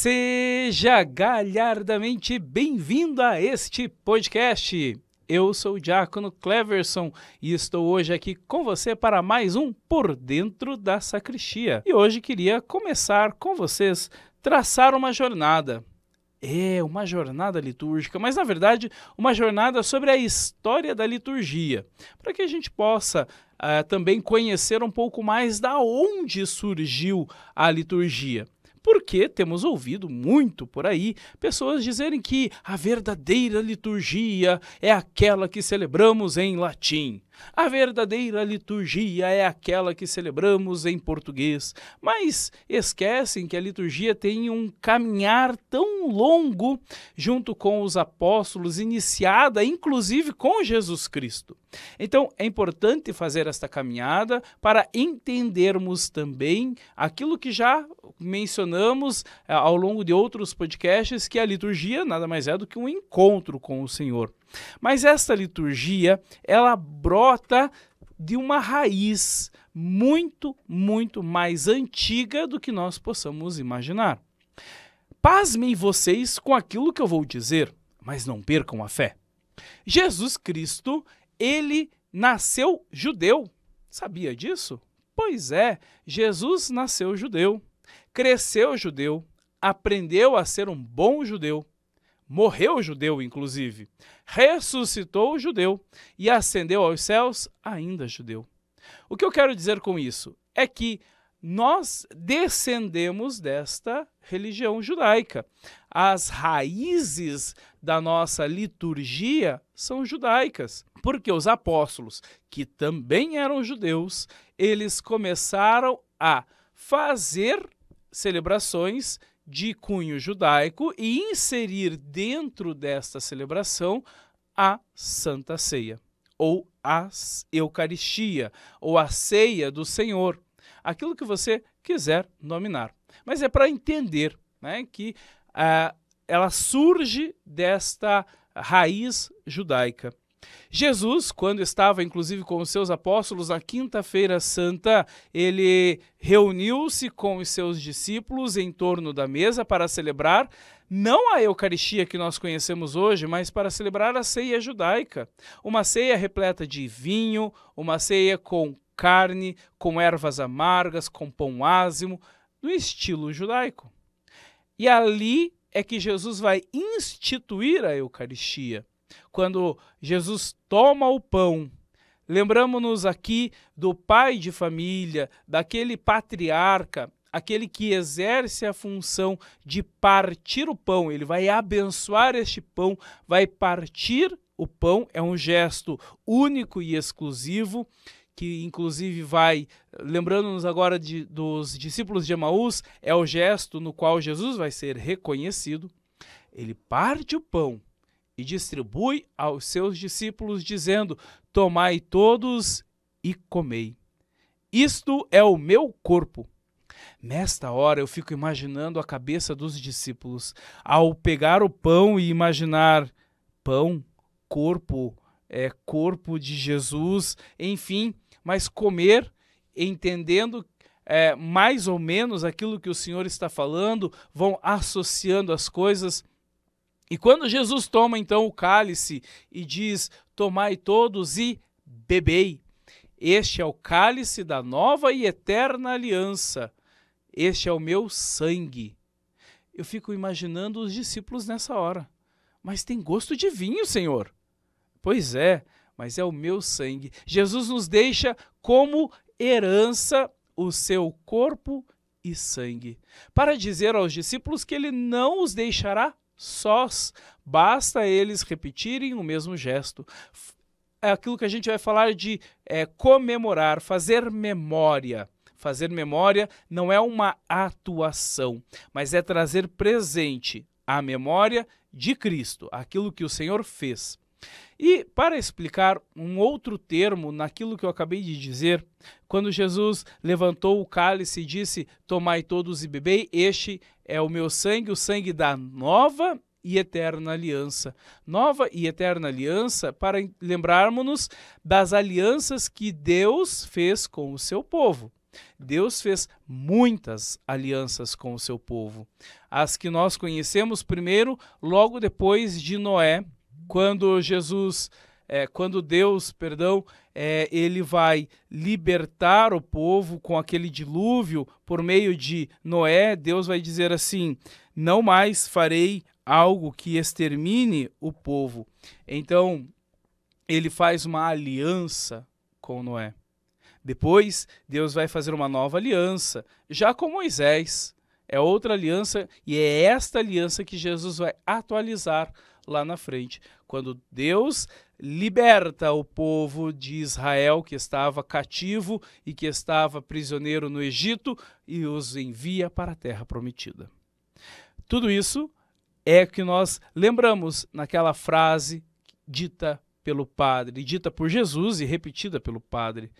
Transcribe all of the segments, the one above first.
Seja galhardamente bem-vindo a este podcast. Eu sou o Diácono Cleverson e estou hoje aqui com você para mais um Por Dentro da Sacristia. E hoje queria começar com vocês traçar uma jornada. É, uma jornada litúrgica, mas na verdade uma jornada sobre a história da liturgia, para que a gente possa uh, também conhecer um pouco mais da onde surgiu a liturgia porque temos ouvido muito por aí pessoas dizerem que a verdadeira liturgia é aquela que celebramos em latim. A verdadeira liturgia é aquela que celebramos em português, mas esquecem que a liturgia tem um caminhar tão longo junto com os apóstolos, iniciada inclusive com Jesus Cristo. Então é importante fazer esta caminhada para entendermos também aquilo que já mencionamos eh, ao longo de outros podcasts que a liturgia nada mais é do que um encontro com o Senhor. Mas esta liturgia, ela brota de uma raiz muito, muito mais antiga do que nós possamos imaginar. Pasmem vocês com aquilo que eu vou dizer, mas não percam a fé. Jesus Cristo, ele nasceu judeu. Sabia disso? Pois é, Jesus nasceu judeu cresceu judeu, aprendeu a ser um bom judeu, morreu judeu, inclusive, ressuscitou judeu e ascendeu aos céus, ainda judeu. O que eu quero dizer com isso é que nós descendemos desta religião judaica. As raízes da nossa liturgia são judaicas, porque os apóstolos, que também eram judeus, eles começaram a fazer celebrações de cunho judaico e inserir dentro desta celebração a Santa Ceia, ou a Eucaristia, ou a Ceia do Senhor, aquilo que você quiser nominar. Mas é para entender né, que ah, ela surge desta raiz judaica. Jesus, quando estava inclusive com os seus apóstolos na Quinta-feira Santa, ele reuniu-se com os seus discípulos em torno da mesa para celebrar não a Eucaristia que nós conhecemos hoje, mas para celebrar a ceia judaica. Uma ceia repleta de vinho, uma ceia com carne, com ervas amargas, com pão ázimo, no estilo judaico. E ali é que Jesus vai instituir a Eucaristia. Quando Jesus toma o pão, lembramos-nos aqui do pai de família, daquele patriarca, aquele que exerce a função de partir o pão, ele vai abençoar este pão, vai partir o pão, é um gesto único e exclusivo que inclusive vai, lembrando-nos agora de, dos discípulos de Emaús, é o gesto no qual Jesus vai ser reconhecido. Ele parte o pão e distribui aos seus discípulos, dizendo: Tomai todos e comei. Isto é o meu corpo. Nesta hora eu fico imaginando a cabeça dos discípulos ao pegar o pão e imaginar pão, corpo, é corpo de Jesus, enfim, mas comer entendendo é, mais ou menos aquilo que o Senhor está falando, vão associando as coisas e quando Jesus toma então o cálice e diz: Tomai todos e bebei. Este é o cálice da nova e eterna aliança. Este é o meu sangue. Eu fico imaginando os discípulos nessa hora. Mas tem gosto de vinho, Senhor. Pois é, mas é o meu sangue. Jesus nos deixa como herança o seu corpo e sangue, para dizer aos discípulos que ele não os deixará sós. Basta eles repetirem o mesmo gesto. É aquilo que a gente vai falar de é, comemorar, fazer memória. Fazer memória não é uma atuação, mas é trazer presente a memória de Cristo, aquilo que o Senhor fez. E para explicar um outro termo naquilo que eu acabei de dizer, quando Jesus levantou o cálice e disse: Tomai todos e bebei, este é o meu sangue, o sangue da nova e eterna aliança. Nova e eterna aliança para lembrarmos-nos das alianças que Deus fez com o seu povo. Deus fez muitas alianças com o seu povo. As que nós conhecemos primeiro, logo depois de Noé, quando Jesus é, quando Deus, perdão, é, ele vai libertar o povo com aquele dilúvio por meio de Noé, Deus vai dizer assim: não mais farei algo que extermine o povo. Então, ele faz uma aliança com Noé. Depois, Deus vai fazer uma nova aliança, já com Moisés. É outra aliança e é esta aliança que Jesus vai atualizar lá na frente, quando Deus liberta o povo de Israel que estava cativo e que estava prisioneiro no Egito e os envia para a terra prometida. Tudo isso é que nós lembramos naquela frase dita pelo Padre, dita por Jesus e repetida pelo Padre,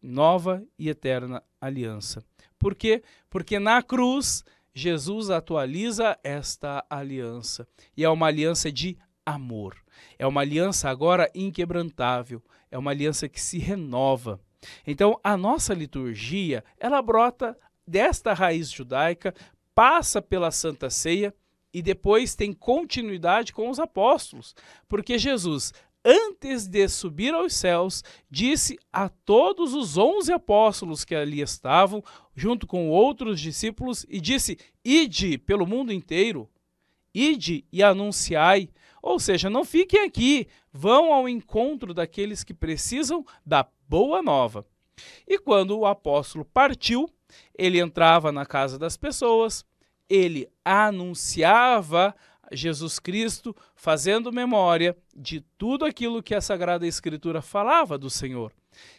nova e eterna aliança. Por quê? Porque na cruz Jesus atualiza esta aliança. E é uma aliança de amor. É uma aliança agora inquebrantável, é uma aliança que se renova. Então, a nossa liturgia, ela brota desta raiz judaica, passa pela Santa Ceia e depois tem continuidade com os apóstolos, porque Jesus, antes de subir aos céus, disse a todos os onze apóstolos que ali estavam, junto com outros discípulos, e disse: Ide pelo mundo inteiro, ide e anunciai ou seja, não fiquem aqui, vão ao encontro daqueles que precisam da boa nova. E quando o apóstolo partiu, ele entrava na casa das pessoas, ele anunciava Jesus Cristo, fazendo memória de tudo aquilo que a Sagrada Escritura falava do Senhor.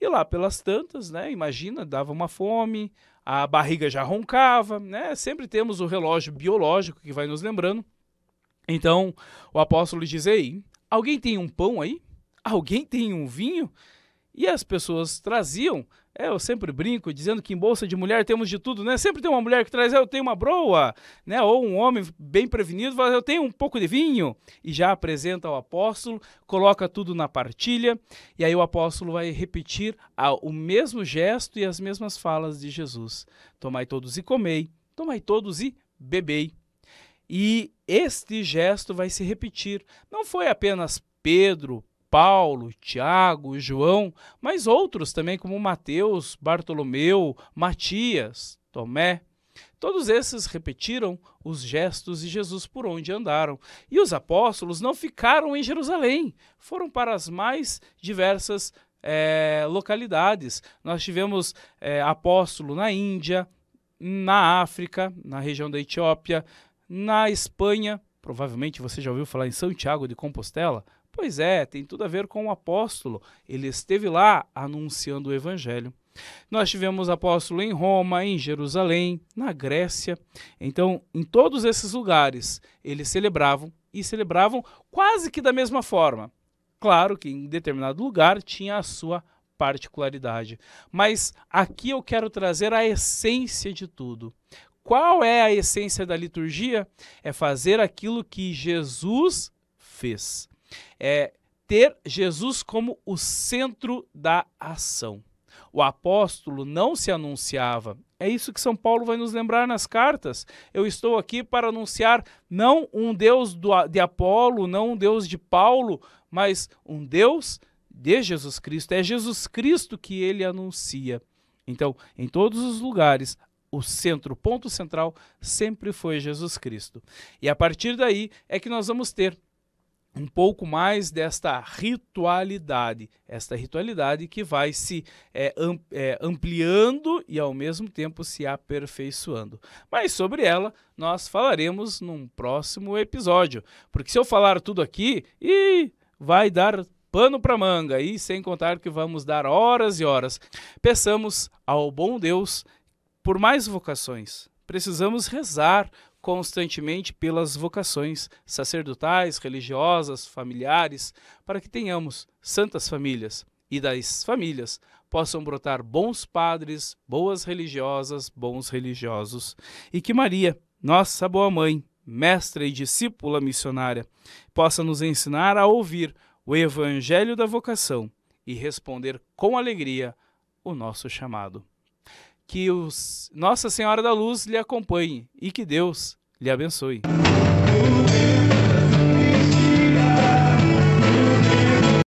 E lá pelas tantas, né, imagina, dava uma fome, a barriga já roncava, né? Sempre temos o relógio biológico que vai nos lembrando. Então o apóstolo diz: Ei, alguém tem um pão aí? Alguém tem um vinho? E as pessoas traziam. É, eu sempre brinco dizendo que em bolsa de mulher temos de tudo, né? Sempre tem uma mulher que traz, eu tenho uma broa, né? Ou um homem bem prevenido fala, eu tenho um pouco de vinho. E já apresenta ao apóstolo, coloca tudo na partilha, e aí o apóstolo vai repetir a, o mesmo gesto e as mesmas falas de Jesus. Tomai todos e comei, tomai todos e bebei. E este gesto vai se repetir. Não foi apenas Pedro, Paulo, Tiago João, mas outros também, como Mateus, Bartolomeu, Matias, Tomé. Todos esses repetiram os gestos de Jesus por onde andaram. E os apóstolos não ficaram em Jerusalém, foram para as mais diversas é, localidades. Nós tivemos é, apóstolo na Índia, na África, na região da Etiópia, na Espanha, provavelmente você já ouviu falar em Santiago de Compostela. Pois é, tem tudo a ver com o apóstolo. Ele esteve lá anunciando o evangelho. Nós tivemos apóstolo em Roma, em Jerusalém, na Grécia. Então, em todos esses lugares, eles celebravam e celebravam quase que da mesma forma. Claro que em determinado lugar tinha a sua particularidade, mas aqui eu quero trazer a essência de tudo. Qual é a essência da liturgia? É fazer aquilo que Jesus fez. É ter Jesus como o centro da ação. O apóstolo não se anunciava. É isso que São Paulo vai nos lembrar nas cartas. Eu estou aqui para anunciar não um Deus do, de Apolo, não um Deus de Paulo, mas um Deus de Jesus Cristo. É Jesus Cristo que ele anuncia. Então, em todos os lugares, o centro, o ponto central, sempre foi Jesus Cristo. E a partir daí é que nós vamos ter um pouco mais desta ritualidade, esta ritualidade que vai se é, é ampliando e ao mesmo tempo se aperfeiçoando. Mas sobre ela nós falaremos num próximo episódio, porque se eu falar tudo aqui, e vai dar pano para manga e sem contar que vamos dar horas e horas. Peçamos ao bom Deus por mais vocações. Precisamos rezar constantemente pelas vocações sacerdotais, religiosas, familiares, para que tenhamos santas famílias e das famílias possam brotar bons padres, boas religiosas, bons religiosos, e que Maria, nossa boa mãe, mestra e discípula missionária, possa nos ensinar a ouvir o evangelho da vocação e responder com alegria o nosso chamado. Que os Nossa Senhora da Luz lhe acompanhe e que Deus lhe abençoe.